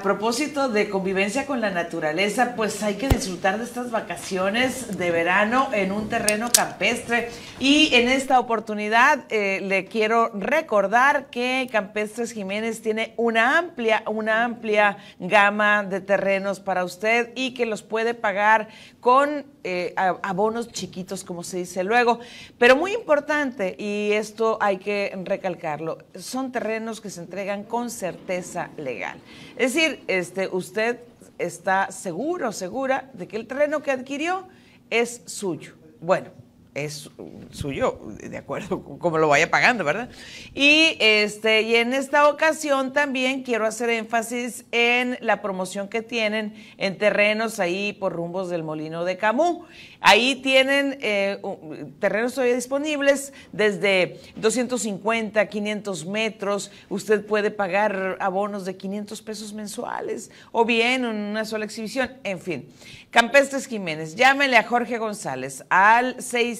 a propósito de convivencia con la naturaleza, pues hay que disfrutar de estas vacaciones de verano en un terreno campestre. Y en esta oportunidad eh, le quiero recordar que Campestres Jiménez tiene una amplia, una amplia gama de terrenos para usted y que los puede pagar con eh, abonos chiquitos, como se dice luego. Pero muy importante, y esto hay que recalcarlo, son terrenos que se entregan con certeza legal. Es decir, este, usted está seguro, segura de que el terreno que adquirió es suyo. Bueno, es suyo, de acuerdo, como lo vaya pagando, ¿verdad? Y, este, y en esta ocasión también quiero hacer énfasis en la promoción que tienen en terrenos ahí por rumbos del Molino de Camú, Ahí tienen eh, terrenos todavía disponibles desde 250, 500 metros. Usted puede pagar abonos de 500 pesos mensuales o bien una sola exhibición, en fin. Campestres Jiménez, llámele a Jorge González al 6